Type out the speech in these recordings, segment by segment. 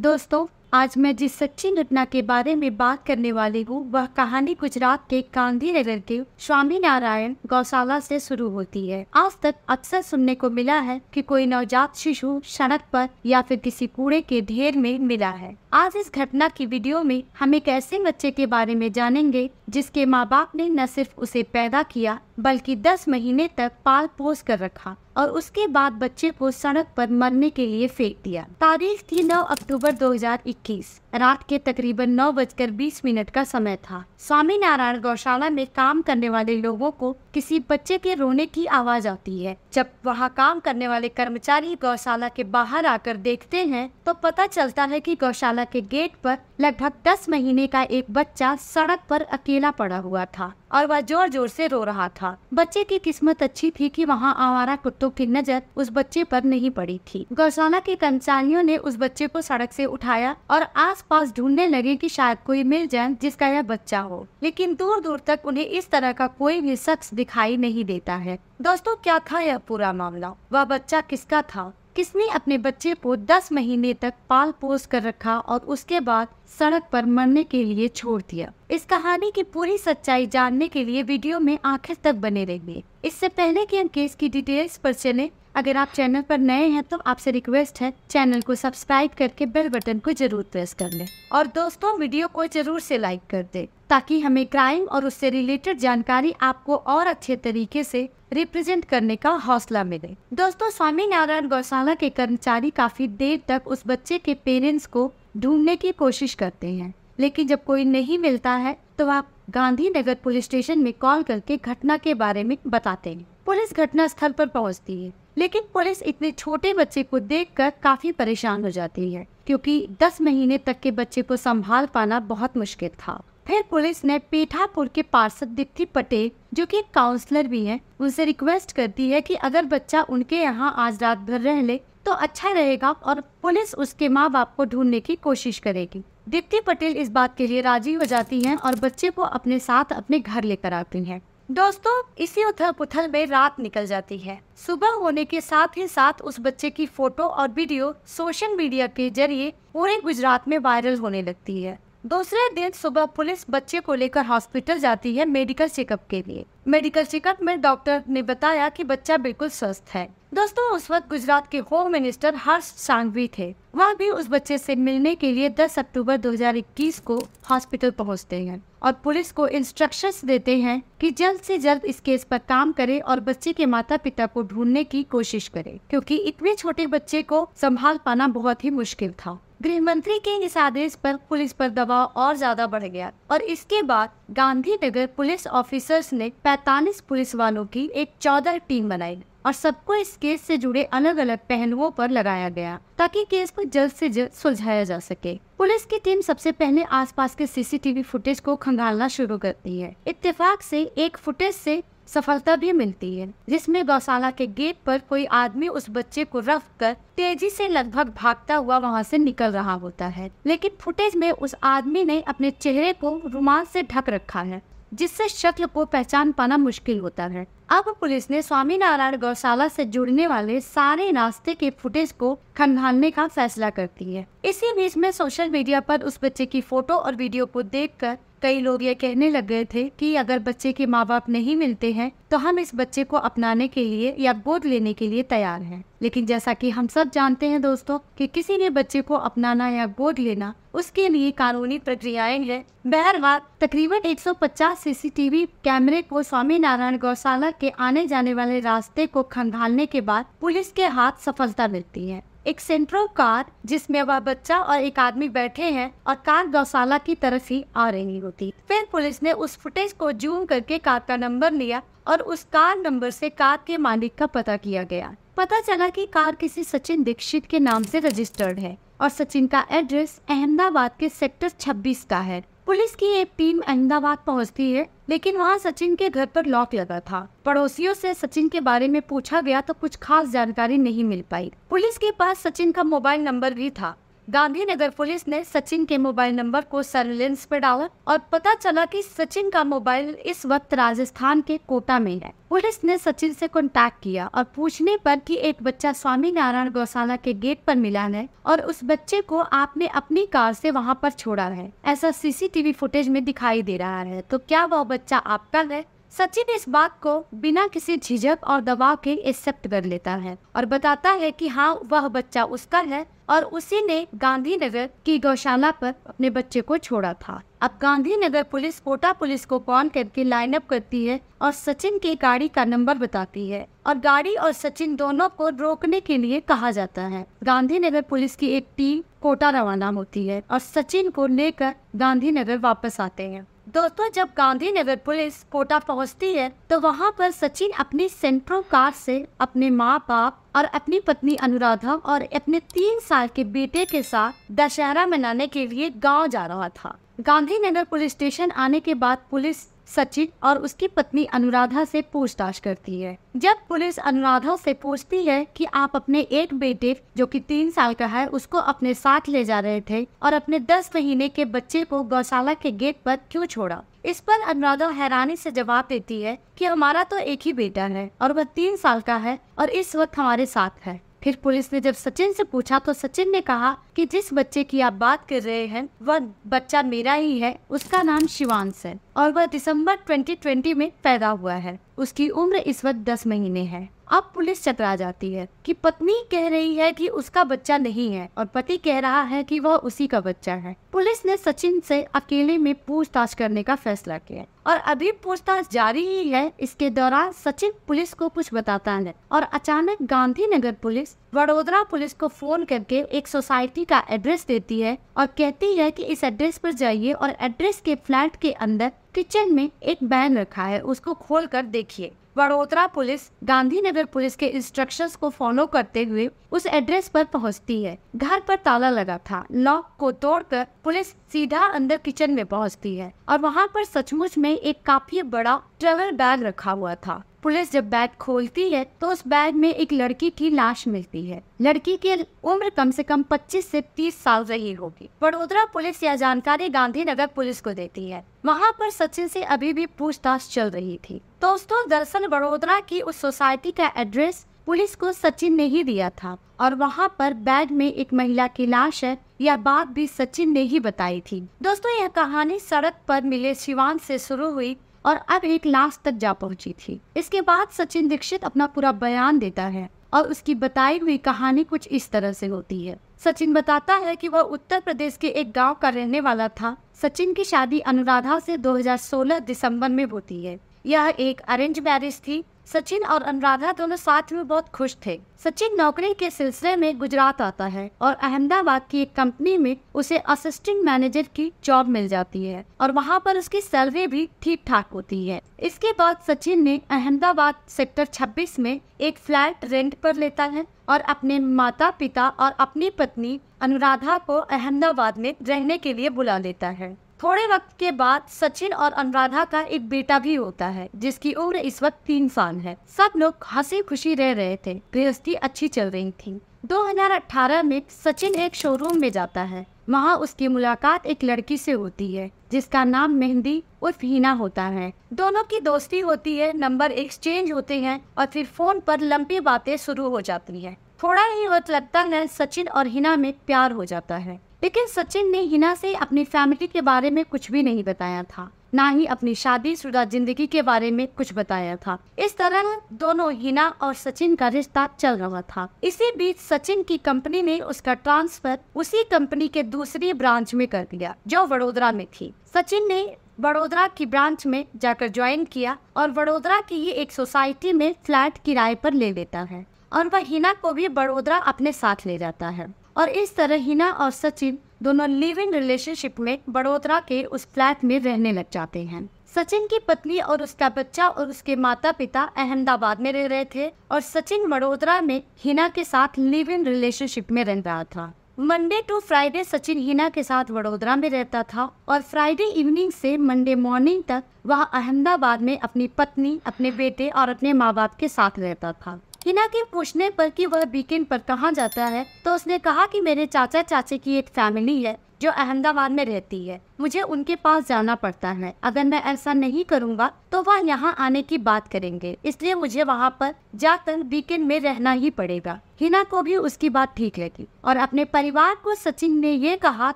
दोस्तों आज मैं जिस सच्ची घटना के बारे में बात करने वाली हूँ वह कहानी गुजरात के गांधीनगर के स्वामी नारायण गौशाला से शुरू होती है आज तक अक्सर सुनने को मिला है कि कोई नवजात शिशु सड़क पर या फिर किसी कूड़े के ढेर में मिला है आज इस घटना की वीडियो में हम एक ऐसे बच्चे के बारे में जानेंगे जिसके माँ बाप ने न सिर्फ उसे पैदा किया बल्कि 10 महीने तक पाल पोस कर रखा और उसके बाद बच्चे को सड़क पर मरने के लिए फेंक दिया तारीख थी 9 अक्टूबर 2021 रात के तकरीबन नौ बजकर बीस मिनट का समय था स्वामी नारायण गौशाला में काम करने वाले लोगों को किसी बच्चे के रोने की आवाज आती है जब वहाँ काम करने वाले कर्मचारी गौशाला के बाहर आकर देखते हैं तो पता चलता है कि गौशाला पाठशाला के गेट पर लगभग दस महीने का एक बच्चा सड़क पर अकेला पड़ा हुआ था और वह जोर जोर से रो रहा था बच्चे की किस्मत अच्छी थी कि वहाँ आवारा कुत्तों की नजर उस बच्चे पर नहीं पड़ी थी गौशाला के कर्मचारियों ने उस बच्चे को सड़क से उठाया और आसपास ढूंढने लगे कि शायद कोई मिल जाए जिसका यह बच्चा हो लेकिन दूर दूर तक उन्हें इस तरह का कोई भी शख्स दिखाई नहीं देता है दोस्तों क्या था यह पूरा मामला वह बच्चा किसका था किसने अपने बच्चे को 10 महीने तक पाल पोस कर रखा और उसके बाद सड़क पर मरने के लिए छोड़ दिया इस कहानी की पूरी सच्चाई जानने के लिए वीडियो में आखिर तक बने रहिए इससे पहले कि हम केस की डिटेल्स पर चले अगर आप चैनल पर नए हैं तो आपसे रिक्वेस्ट है चैनल को सब्सक्राइब करके बेल बटन को जरूर प्रेस कर लें और दोस्तों वीडियो को जरूर से लाइक कर दें ताकि हमें क्राइम और उससे रिलेटेड जानकारी आपको और अच्छे तरीके से रिप्रेजेंट करने का हौसला मिले दोस्तों स्वामी नारायण गौशाला के कर्मचारी काफी देर तक उस बच्चे के पेरेंट्स को ढूंढने की कोशिश करते हैं लेकिन जब कोई नहीं मिलता है तो आप गांधीनगर पुलिस स्टेशन में कॉल करके घटना के बारे में बताते हैं पुलिस घटना स्थल पर पहुंचती है लेकिन पुलिस इतने छोटे बच्चे को देखकर काफी परेशान हो जाती है क्योंकि 10 महीने तक के बच्चे को संभाल पाना बहुत मुश्किल था फिर पुलिस ने पीठापुर के पार्षद दीप्ति पटेल जो कि काउंसलर भी है उनसे रिक्वेस्ट करती है कि अगर बच्चा उनके यहाँ आज रात भर रह ले तो अच्छा रहेगा और पुलिस उसके माँ बाप को ढूंढने की कोशिश करेगी दीप्ति पटेल इस बात के लिए राजी हो जाती हैं और बच्चे को अपने साथ अपने घर लेकर आती हैं दोस्तों इसी उथल पुथल में रात निकल जाती है सुबह होने के साथ ही साथ उस बच्चे की फोटो और वीडियो सोशल मीडिया के जरिए पूरे गुजरात में वायरल होने लगती है दूसरे दिन सुबह पुलिस बच्चे को लेकर हॉस्पिटल जाती है मेडिकल चेकअप के लिए मेडिकल चेकअप में डॉक्टर ने बताया कि बच्चा बिल्कुल स्वस्थ है दोस्तों उस वक्त गुजरात के होम मिनिस्टर हर्ष सांघवी थे वह भी उस बच्चे से मिलने के लिए 10 अक्टूबर 2021 को हॉस्पिटल पहुंचते हैं और पुलिस को इंस्ट्रक्शंस देते हैं कि जल्द से जल्द इस केस पर काम करें और बच्चे के माता पिता को ढूंढने की कोशिश करें क्योंकि इतने छोटे बच्चे को संभाल पाना बहुत ही मुश्किल था गृह मंत्री के इस आदेश पर पुलिस पर दबाव और ज्यादा बढ़ गया और इसके बाद गांधीनगर पुलिस ऑफिसर्स ने 45 पुलिस वालों की एक 14 टीम बनाई और सबको इस केस से जुड़े अलग अलग पहलुओं पर लगाया गया ताकि केस को जल्द से जल्द सुलझाया जा सके पुलिस की टीम सबसे पहले आसपास के सीसीटीवी फुटेज को खंगालना शुरू करती है इत्तेफाक से एक फुटेज से सफलता भी मिलती है जिसमें गौशाला के गेट पर कोई आदमी उस बच्चे को रफ कर तेजी से लगभग भागता हुआ वहां से निकल रहा होता है लेकिन फुटेज में उस आदमी ने अपने चेहरे को रुमाल से ढक रखा है जिससे शक्ल को पहचान पाना मुश्किल होता है अब पुलिस ने स्वामी नारायण गौशाला से जुड़ने वाले सारे रास्ते के फुटेज को खंगालने का फैसला करती है इसी बीच में सोशल मीडिया पर उस बच्चे की फोटो और वीडियो को देखकर कई लोग ये कहने लग गए थे कि अगर बच्चे के माँ बाप नहीं मिलते हैं तो हम इस बच्चे को अपनाने के लिए या गोद लेने के लिए तैयार हैं। लेकिन जैसा कि हम सब जानते हैं दोस्तों कि किसी ने बच्चे को अपनाना या गोद लेना उसके लिए कानूनी प्रक्रियाएं हैं बहरवार तकरीबन 150 सीसीटीवी कैमरे को स्वामी नारायण गौशाला के आने जाने वाले रास्ते को खंगालने के बाद पुलिस के हाथ सफलता मिलती है एक सेंट्रो कार जिसमें वह बच्चा और एक आदमी बैठे हैं और कार गौशाला की तरफ ही आ रही होती फिर पुलिस ने उस फुटेज को जूम करके कार का नंबर लिया और उस कार नंबर से कार के मालिक का पता किया गया पता चला कि कार किसी सचिन दीक्षित के नाम से रजिस्टर्ड है और सचिन का एड्रेस अहमदाबाद के सेक्टर 26 का है पुलिस की एक टीम अहमदाबाद पहुंचती है लेकिन वहां सचिन के घर पर लॉक लगा था पड़ोसियों से सचिन के बारे में पूछा गया तो कुछ खास जानकारी नहीं मिल पाई पुलिस के पास सचिन का मोबाइल नंबर भी था गांधीनगर पुलिस ने सचिन के मोबाइल नंबर को सर्विलेंस पर डाला और पता चला कि सचिन का मोबाइल इस वक्त राजस्थान के कोटा में है पुलिस ने सचिन से कॉन्टेक्ट किया और पूछने पर कि एक बच्चा स्वामी नारायण गौशाला के गेट पर मिला है और उस बच्चे को आपने अपनी कार से वहाँ पर छोड़ा है ऐसा सीसीटीवी फुटेज में दिखाई दे रहा है तो क्या वह बच्चा आपका है सचिन इस बात को बिना किसी झिझक और दबाव के एक्सेप्ट कर लेता है और बताता है कि हाँ वह बच्चा उसका है और उसी ने गांधीनगर की गौशाला पर अपने बच्चे को छोड़ा था अब गांधीनगर पुलिस कोटा पुलिस को कॉल करके लाइनअप करती है और सचिन की गाड़ी का नंबर बताती है और गाड़ी और सचिन दोनों को रोकने के लिए कहा जाता है गांधीनगर पुलिस की एक टीम कोटा रवाना होती है और सचिन को लेकर गांधीनगर वापस आते हैं दोस्तों जब गांधीनगर पुलिस कोटा पहुंचती है तो वहां पर सचिन अपनी सेंट्रो कार से अपने माँ बाप और अपनी पत्नी अनुराधा और अपने तीन साल के बेटे के साथ दशहरा मनाने के लिए गांव जा रहा था गांधीनगर पुलिस स्टेशन आने के बाद पुलिस सचिन और उसकी पत्नी अनुराधा से पूछताछ करती है जब पुलिस अनुराधा से पूछती है कि आप अपने एक बेटे जो कि तीन साल का है उसको अपने साथ ले जा रहे थे और अपने दस महीने के बच्चे को गौशाला के गेट पर क्यों छोड़ा इस पर अनुराधा हैरानी से जवाब देती है कि हमारा तो एक ही बेटा है और वह तीन साल का है और इस वक्त हमारे साथ है फिर पुलिस ने जब सचिन से पूछा तो सचिन ने कहा कि जिस बच्चे की आप बात कर रहे हैं वह बच्चा मेरा ही है उसका नाम शिवांश है और वह दिसंबर 2020 में पैदा हुआ है उसकी उम्र इस वक्त दस महीने है अब पुलिस चतरा जाती है कि पत्नी कह रही है कि उसका बच्चा नहीं है और पति कह रहा है कि वह उसी का बच्चा है पुलिस ने सचिन से अकेले में पूछताछ करने का फैसला किया और अभी पूछताछ जारी ही है इसके दौरान सचिन पुलिस को कुछ बताता है और अचानक गांधीनगर पुलिस वडोदरा पुलिस को फोन करके एक सोसाइटी का एड्रेस देती है और कहती है कि इस एड्रेस पर जाइए और एड्रेस के फ्लैट के अंदर किचन में एक बैन रखा है उसको खोल कर देखिए वडोदरा पुलिस गांधीनगर पुलिस के इंस्ट्रक्शंस को फॉलो करते हुए उस एड्रेस पर पहुंचती है घर पर ताला लगा था लॉक को तोड़कर पुलिस सीधा अंदर किचन में पहुंचती है और वहां पर सचमुच में एक काफी बड़ा ट्रेवल बैग रखा हुआ था पुलिस जब बैग खोलती है तो उस बैग में एक लड़की की लाश मिलती है लड़की की उम्र कम से कम 25 से 30 साल रही होगी बड़ोदरा पुलिस यह जानकारी गांधीनगर पुलिस को देती है वहां पर सचिन से अभी भी पूछताछ चल रही थी दोस्तों दरअसल बड़ोदरा की उस सोसाइटी का एड्रेस पुलिस को सचिन ने ही दिया था और वहाँ पर बैग में एक महिला की लाश है यह बात भी सचिन ने ही बताई थी दोस्तों यह कहानी सड़क पर मिले शिवान से शुरू हुई और अब एक लास्ट तक जा पहुंची थी इसके बाद सचिन दीक्षित अपना पूरा बयान देता है और उसकी बताई हुई कहानी कुछ इस तरह से होती है सचिन बताता है कि वह उत्तर प्रदेश के एक गांव का रहने वाला था सचिन की शादी अनुराधा से 2016 दिसंबर में होती है यह एक अरेंज मैरिज थी सचिन और अनुराधा दोनों साथ में बहुत खुश थे सचिन नौकरी के सिलसिले में गुजरात आता है और अहमदाबाद की एक कंपनी में उसे असिस्टेंट मैनेजर की जॉब मिल जाती है और वहाँ पर उसकी सैलरी भी ठीक ठाक होती है इसके बाद सचिन ने अहमदाबाद सेक्टर 26 में एक फ्लैट रेंट पर लेता है और अपने माता पिता और अपनी पत्नी अनुराधा को अहमदाबाद में रहने के लिए बुला लेता है थोड़े वक्त के बाद सचिन और अनुराधा का एक बेटा भी होता है जिसकी उम्र इस वक्त तीन साल है सब लोग हंसी खुशी रह रहे थे गृहस्थी अच्छी चल रही थी 2018 में सचिन एक शोरूम में जाता है वहाँ उसकी मुलाकात एक लड़की से होती है जिसका नाम मेहंदी उर्फ हीना होता है दोनों की दोस्ती होती है नंबर एक्सचेंज होते हैं और फिर फोन पर लंबी बातें शुरू हो जाती है थोड़ा ही वक्त लगता है सचिन और हिना में प्यार हो जाता है लेकिन सचिन ने हिना से अपनी फैमिली के बारे में कुछ भी नहीं बताया था ना ही अपनी शादी शुदा जिंदगी के बारे में कुछ बताया था इस तरह दोनों हिना और सचिन का रिश्ता चल रहा था इसी बीच सचिन की कंपनी ने उसका ट्रांसफर उसी कंपनी के दूसरी ब्रांच में कर दिया जो वडोदरा में थी सचिन ने वडोदरा की ब्रांच में जाकर ज्वाइन किया और वडोदरा की ही एक सोसाइटी में फ्लैट किराए पर ले लेता है और वह हिना को भी बड़ोदरा अपने साथ ले जाता है और इस तरह हिना और सचिन दोनों लिव इन रिलेशनशिप में बड़ोदरा के उस फ्लैट में रहने लग जाते हैं सचिन की पत्नी और उसका बच्चा और उसके माता पिता अहमदाबाद में रह रहे थे और सचिन बड़ोदरा में हिना के साथ लिव इन रिलेशनशिप में रह रहा था Monday to Friday Sachin Hina के साथ वडोदरा में रहता था और फ्राइडे इवनिंग से मंडे मॉर्निंग तक वह अहमदाबाद में अपनी पत्नी अपने बेटे और अपने माँ बाप के साथ रहता था हिना के पूछने पर कि वह वीकेंड पर कहाँ जाता है तो उसने कहा कि मेरे चाचा चाचे की एक फैमिली है जो अहमदाबाद में रहती है मुझे उनके पास जाना पड़ता है अगर मैं ऐसा नहीं करूँगा तो वह यहाँ आने की बात करेंगे इसलिए मुझे वहाँ पर जाकर वीकेंड में रहना ही पड़ेगा हिना को भी उसकी बात ठीक लगी और अपने परिवार को सचिन ने यह कहा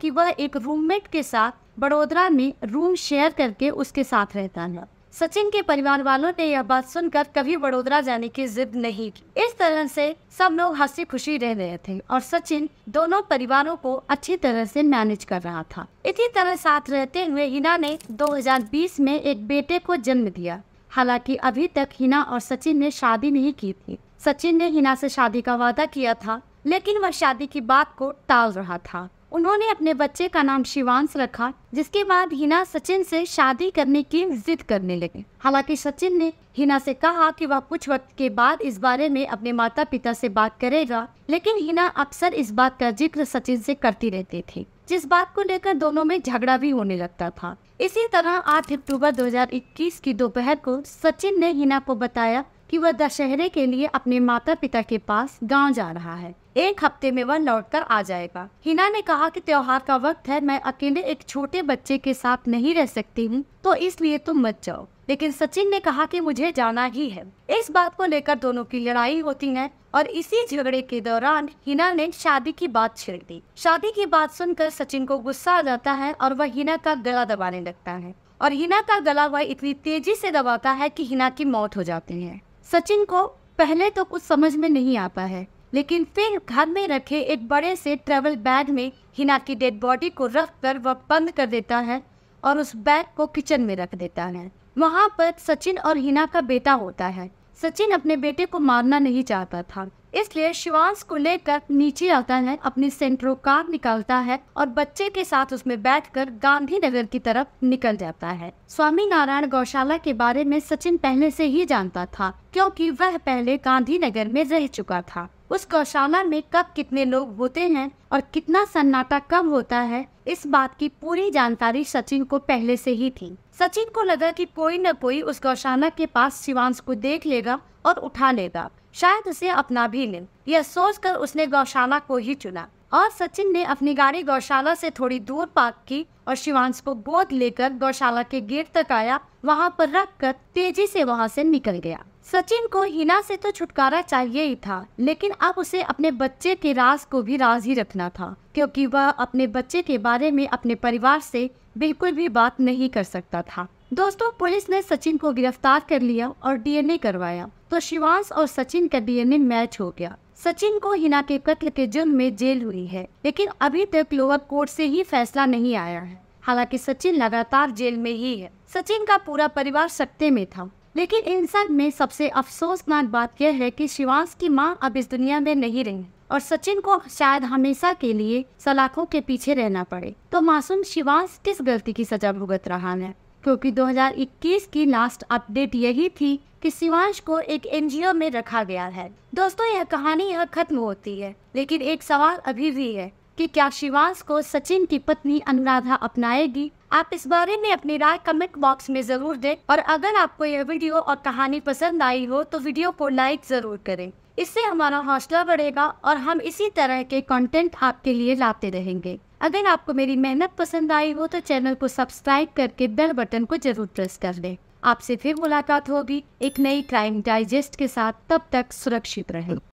कि वह एक रूममेट के साथ बड़ोदरा में रूम शेयर करके उसके साथ रहता है सचिन के परिवार वालों ने यह बात सुनकर कभी वडोदरा जाने की जिद नहीं की इस तरह से सब लोग हंसी खुशी रह रहे थे और सचिन दोनों परिवारों को अच्छी तरह से मैनेज कर रहा था इसी तरह साथ रहते हुए हिना ने 2020 में एक बेटे को जन्म दिया हालांकि अभी तक हिना और सचिन ने शादी नहीं की थी सचिन ने हिना से शादी का वादा किया था लेकिन वह शादी की बात को टाल रहा था उन्होंने अपने बच्चे का नाम शिवांश रखा जिसके बाद हिना सचिन से शादी करने की जिद करने लगे हालांकि सचिन ने हिना से कहा कि वह कुछ वक्त के बाद इस बारे में अपने माता पिता से बात करेगा लेकिन हिना अक्सर इस बात का जिक्र सचिन से करती रहती थी जिस बात को लेकर दोनों में झगड़ा भी होने लगता था इसी तरह आठ अक्टूबर 2021 की दोपहर को सचिन ने हिना को बताया कि वह दशहरे के लिए अपने माता पिता के पास गांव जा रहा है एक हफ्ते में वह लौट कर आ जाएगा हिना ने कहा कि त्योहार का वक्त है मैं अकेले एक छोटे बच्चे के साथ नहीं रह सकती हूँ तो इसलिए तुम मत जाओ लेकिन सचिन ने कहा कि मुझे जाना ही है इस बात को लेकर दोनों की लड़ाई होती है और इसी झगड़े के दौरान हिना ने शादी की बात छेड़ दी शादी की बात सुनकर सचिन को गुस्सा आ जाता है और वह हिना का गला दबाने लगता है और हिना का गला वह इतनी तेजी से दबाता है कि हिना की मौत हो जाती है सचिन को पहले तो कुछ समझ में नहीं आता है लेकिन फिर घर में रखे एक बड़े से ट्रेवल बैग में हिना की डेड बॉडी को रख कर वह बंद कर देता है और उस बैग को किचन में रख देता है वहाँ पर सचिन और हिना का बेटा होता है सचिन अपने बेटे को मारना नहीं चाहता था इसलिए शिवांश को लेकर नीचे आता है अपनी सेंट्रो कार निकालता है और बच्चे के साथ उसमें बैठकर गांधीनगर की तरफ निकल जाता है स्वामी नारायण गौशाला के बारे में सचिन पहले से ही जानता था क्योंकि वह पहले गांधीनगर में रह चुका था उस गौशाला में कब कितने लोग होते हैं और कितना सन्नाटा कब होता है इस बात की पूरी जानकारी सचिन को पहले से ही थी सचिन को लगा कि कोई न कोई उस गौशाला के पास शिवांश को देख लेगा और उठा लेगा शायद उसे अपना भी लें यह सोच कर उसने गौशाला को ही चुना और सचिन ने अपनी गाड़ी गौशाला से थोड़ी दूर पार्क की और शिवांश को गोद लेकर गौशाला के गेट तक आया वहाँ पर रख कर तेजी से वहाँ से निकल गया सचिन को हिना से तो छुटकारा चाहिए ही था लेकिन अब उसे अपने बच्चे के राज को भी राज ही रखना था क्योंकि वह अपने बच्चे के बारे में अपने परिवार से बिल्कुल भी बात नहीं कर सकता था दोस्तों पुलिस ने सचिन को गिरफ्तार कर लिया और डीएनए करवाया तो शिवांश और सचिन का डीएनए मैच हो गया सचिन को हिना के कत्ल के जुर्म में जेल हुई है लेकिन अभी तक लोअर कोर्ट से ही फैसला नहीं आया है हालांकि सचिन लगातार जेल में ही है सचिन का पूरा परिवार सत्ते में था लेकिन इन सब में सबसे अफसोसनाक बात यह है कि शिवांश की माँ अब इस दुनिया में नहीं रही और सचिन को शायद हमेशा के लिए सलाखों के पीछे रहना पड़े तो मासूम शिवांश किस गलती की सजा भुगत रहा है क्योंकि 2021 की लास्ट अपडेट यही थी कि शिवांश को एक एनजीओ में रखा गया है दोस्तों यह कहानी यहाँ खत्म होती है लेकिन एक सवाल अभी भी है कि क्या शिवांश को सचिन की पत्नी अनुराधा अपनाएगी आप इस बारे में अपनी राय कमेंट बॉक्स में जरूर दें और अगर आपको यह वीडियो और कहानी पसंद आई हो तो वीडियो को लाइक जरूर करें इससे हमारा हौसला बढ़ेगा और हम इसी तरह के कंटेंट आपके लिए लाते रहेंगे अगर आपको मेरी मेहनत पसंद आई हो तो चैनल को सब्सक्राइब करके बेल बटन को जरूर प्रेस कर लें आपसे फिर मुलाकात होगी एक नई क्राइम डाइजेस्ट के साथ तब तक सुरक्षित रहें